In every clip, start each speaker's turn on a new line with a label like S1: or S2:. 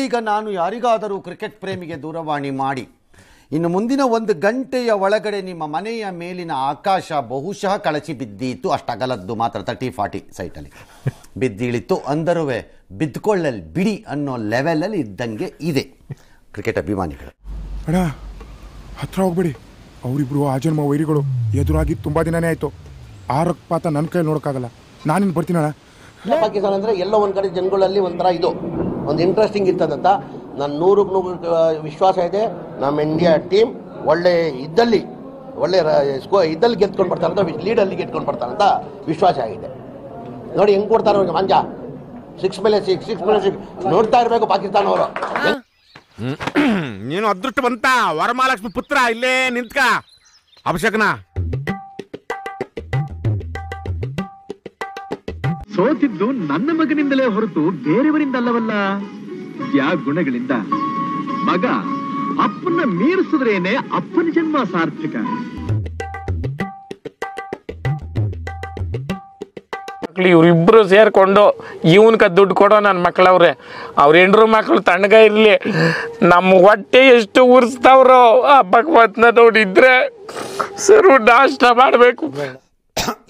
S1: ಈಗ ನಾನು ಯಾರಿಗಾದರೂ ಕ್ರಿಕೆಟ್ ಪ್ರೇಮಿಗೆ ದೂರವಾಣಿ ಮಾಡಿ ಇನ್ನು ಮುಂದಿನ ಒಂದು ಗಂಟೆಯ ಒಳಗಡೆ ನಿಮ್ಮ ಮನೆಯ ಮೇಲಿನ ಆಕಾಶ ಬಹುಶಃ ಕಳಚಿ ಬಿದ್ದೀತು ಅಗಲದ್ದು ಮಾತ್ರ ತರ್ಟಿ ಫಾರ್ಟಿ ಸೈಟಲ್ಲಿ ಬಿದ್ದಿಳಿತು ಅಂದರೂ ಬಿದ್ದುಕೊಳ್ಳಲ್ಲಿ ಬಿಡಿ ಅನ್ನೋ ಲೆವೆಲಲ್ಲಿ ಇದ್ದಂಗೆ ಇದೆ ಕ್ರಿಕೆಟ್ ಅಭಿಮಾನಿಗಳು ಅಣ್ಣ ಹತ್ರ ಹೋಗ್ಬೇಡಿ ಅವರಿಬ್ಬರು ಆಜನ್ಮ ವೈರಿಗಳು ಎದುರಾಗಿ ತುಂಬ ದಿನನೇ ಆಯಿತು ಆ ಪಾತ ನನ್ನ ಕೈಯಲ್ಲಿ ನೋಡೋಕ್ಕಾಗಲ್ಲ ನಾನಿನ್ ಬರ್ತೀನಣ್ಣ
S2: ಪಾಕಿಸ್ತಾನ ಅಂದರೆ ಎಲ್ಲೋ ಒಂದು ಕಡೆ ಜನಗಳಲ್ಲಿ ಒಂಥರ ಇದು ಒಂದು ಇಂಟ್ರೆಸ್ಟಿಂಗ್ ಇತ್ತದಂತ ನನ್ನ ನೂರು ನೂರು ವಿಶ್ವಾಸ ಇದೆ ನಮ್ಮ ಇಂಡಿಯಾ ಟೀಮ್ ಒಳ್ಳೆ ಇದ್ದಲ್ಲಿ ಒಳ್ಳೆ ಸ್ಕೋ ಇದ್ದಲ್ಲಿ ಗೆದ್ಕೊಂಡು ಬರ್ತಾರಂತ ಲೀಡಲ್ಲಿ ಗೆದ್ಕೊಂಡು ಬರ್ತಾರಂತ ವಿಶ್ವಾಸ ಆಗಿದೆ ನೋಡಿ ಹೆಂಗೆ ಕೊಡ್ತಾರೆ ಅವ್ರಿಗೆ ಮಂಜ ಸಿಕ್ಸ್ ಮೇಲೆ ಸಿಕ್ಸ್ ಸಿಕ್ಸ್ ಮೇಲೆ ಸಿಕ್ಸ್ ನೋಡ್ತಾ ಇರಬೇಕು ಪಾಕಿಸ್ತಾನ ಅವರು ನೀನು ಅದೃಷ್ಟ ಬಂತ ವರಮಹಾಲಕ್ಷ್ಮಿ ಪುತ್ರ ಇಲ್ಲೇ ನಿಂತ್ಕ ಅಭಿಷೇಕನಾ ಸೋತಿದ್ದು ನನ್ನ ಮಗನಿಂದಲೇ ಹೊರತು ಬೇರೆಯವರಿಂದ ಅಲ್ಲವಲ್ಲ ಯಾವ ಗುಣಗಳಿಂದ ಮಗ ಅಪ್ಪನ ಮೀರಿಸಿದ್ರೇನೆ ಅಪ್ಪನ ಜನ್ಮ ಸಾರ್ಥಕ ಇವರಿಬ್ರು ಸೇರಿಕೊಂಡು ಇವನ್ಕ ದುಡ್ಡು ಕೊಡೋ ನನ್ನ ಮಕ್ಕಳವ್ರೆ ಅವ್ರ ಹೆಂಡ್ರು ಮಕ್ಕಳು ತಣ್ಣಗ ಇರಲಿ ನಮ್ಮ ಹೊಟ್ಟೆ ಎಷ್ಟು ಉರಿಸ್ತಾವ್ರೋ ಆ ದೊಡ್ಡ ಇದ್ರೆ ಸರ್ ನಾಷ್ಟ ಮಾಡಬೇಕು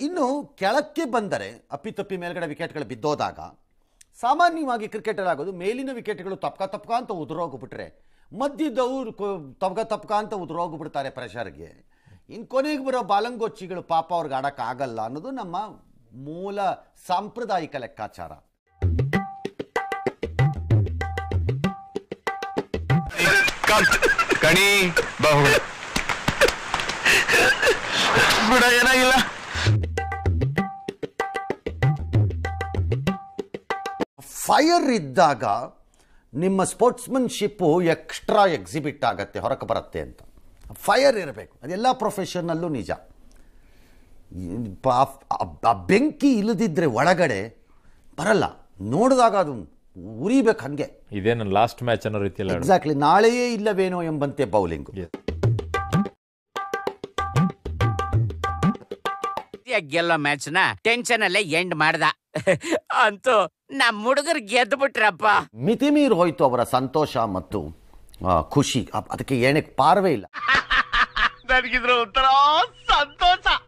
S1: ಇನ್ನು ಕೆಳಕ್ಕೆ ಬಂದರೆ ಅಪ್ಪಿತಪ್ಪಿ ಮೇಲ್ಗಡೆ ವಿಕೆಟ್ಗಳು ಬಿದ್ದೋದಾಗ ಸಾಮಾನ್ಯವಾಗಿ ಕ್ರಿಕೆಟರ್ ಆಗೋದು ಮೇಲಿನ ವಿಕೆಟ್ಗಳು ತಪ್ಕ ತಪ್ಕ ಅಂತ ಉದುರೋಗ್ಬಿಟ್ರೆ ಮಧ್ಯದವ್ರು ತಪ್ಕ ತಪ್ಕ ಅಂತ ಉದುರೋಗ್ಬಿಡ್ತಾರೆ ಪ್ರೆಷರ್ಗೆ ಇನ್ನು ಕೊನೆಗೆ ಬರೋ ಬಾಲಂಗೋಚ್ಚಿಗಳು ಪಾಪ ಅವ್ರಿಗೆ ಆಡೋಕ್ಕಾಗಲ್ಲ ಅನ್ನೋದು ನಮ್ಮ ಮೂಲ ಸಾಂಪ್ರದಾಯಿಕ ಲೆಕ್ಕಾಚಾರ
S2: ಕಣಿ ಏನಾಗಿಲ್ಲ
S1: ಫೈರ್ ಇದ್ದಾಗ ನಿಮ್ಮ ಸ್ಪೋರ್ಟ್ಸ್ಮನ್ಶಿಪ್ಪು ಎಕ್ಸ್ಟ್ರಾ ಎಕ್ಸಿಬಿಟ್ ಆಗುತ್ತೆ ಹೊರಕ್ಕೆ ಬರುತ್ತೆ ಅಂತ ಫೈರ್ ಇರಬೇಕು ಅದೆಲ್ಲ ಪ್ರೊಫೆಷನ್ನಲ್ಲೂ ನಿಜ ಆ ಬೆಂಕಿ ಇಲ್ಲದಿದ್ದರೆ ಒಳಗಡೆ ಬರಲ್ಲ ನೋಡಿದಾಗ ಅದು ಉರಿಬೇಕು ಹಂಗೆ
S2: ಇದೇನು ಲಾಸ್ಟ್ ಮ್ಯಾಚ್ ಅನ್ನೋ ರೀತಿಯಲ್ಲ ಎಕ್ಸಾಕ್ಟ್ಲಿ
S1: ನಾಳೆಯೇ ಇಲ್ಲವೇನೋ ಎಂಬಂತೆ ಬೌಲಿಂಗ್
S2: ಗೆಲ್ಲೋ ಮ್ಯಾಚ್ನ ಟೆನ್ಷನ್ ಅಲ್ಲೇ ಎಂಡ್ ಮಾಡ್ದ ಅಂತೂ ನಮ್ಮ ಹುಡುಗರು ಗೆದ್ದು ಬಿಟ್ರಪ್ಪ
S1: ಮಿತಿ ಮೀರಿ ಹೋಯ್ತು ಅವರ ಸಂತೋಷ ಮತ್ತು ಖುಷಿ ಅದಕ್ಕೆ ಏನಕ್ಕೆ ಪಾರವೇ ಇಲ್ಲ
S2: ನನಗಿದ್ರ ಸಂತೋಷ